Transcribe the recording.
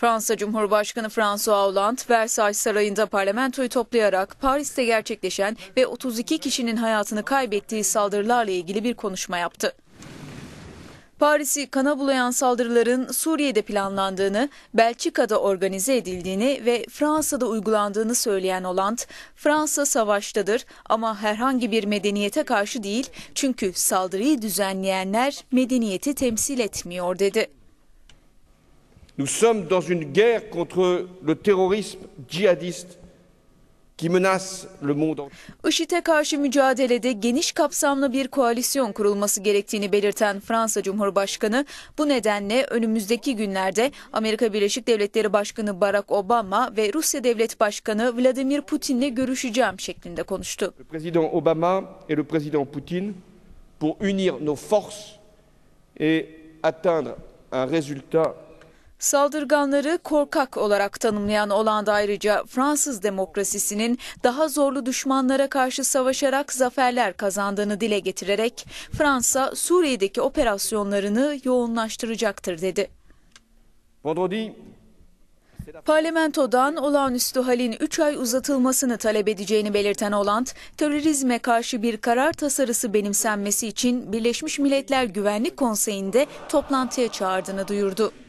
Fransa Cumhurbaşkanı François Hollande, Versailles Sarayı'nda parlamentoyu toplayarak Paris'te gerçekleşen ve 32 kişinin hayatını kaybettiği saldırılarla ilgili bir konuşma yaptı. Paris'i kana bulayan saldırıların Suriye'de planlandığını, Belçika'da organize edildiğini ve Fransa'da uygulandığını söyleyen Hollande, Fransa savaştadır ama herhangi bir medeniyete karşı değil çünkü saldırıyı düzenleyenler medeniyeti temsil etmiyor dedi. Nous sommes dans une guerre contre le terrorisme djihadiste IŞİD'e karşı mücadelede geniş kapsamlı bir koalisyon kurulması gerektiğini belirten Fransa Cumhurbaşkanı bu nedenle önümüzdeki günlerde Amerika Birleşik Devletleri Başkanı Barack Obama ve Rusya Devlet Başkanı Vladimir Putin'le görüşeceğim şeklinde konuştu. Prezident Obama ve Prezident Putin pour unir nos forces et atteindre un résultat Saldırganları korkak olarak tanımlayan Hollande ayrıca Fransız demokrasisinin daha zorlu düşmanlara karşı savaşarak zaferler kazandığını dile getirerek Fransa Suriye'deki operasyonlarını yoğunlaştıracaktır dedi. Vendredi Parlamentodan olağanüstü halin 3 ay uzatılmasını talep edeceğini belirten Hollande, terörizme karşı bir karar tasarısı benimsenmesi için Birleşmiş Milletler Güvenlik Konseyi'nde toplantıya çağırdığını duyurdu.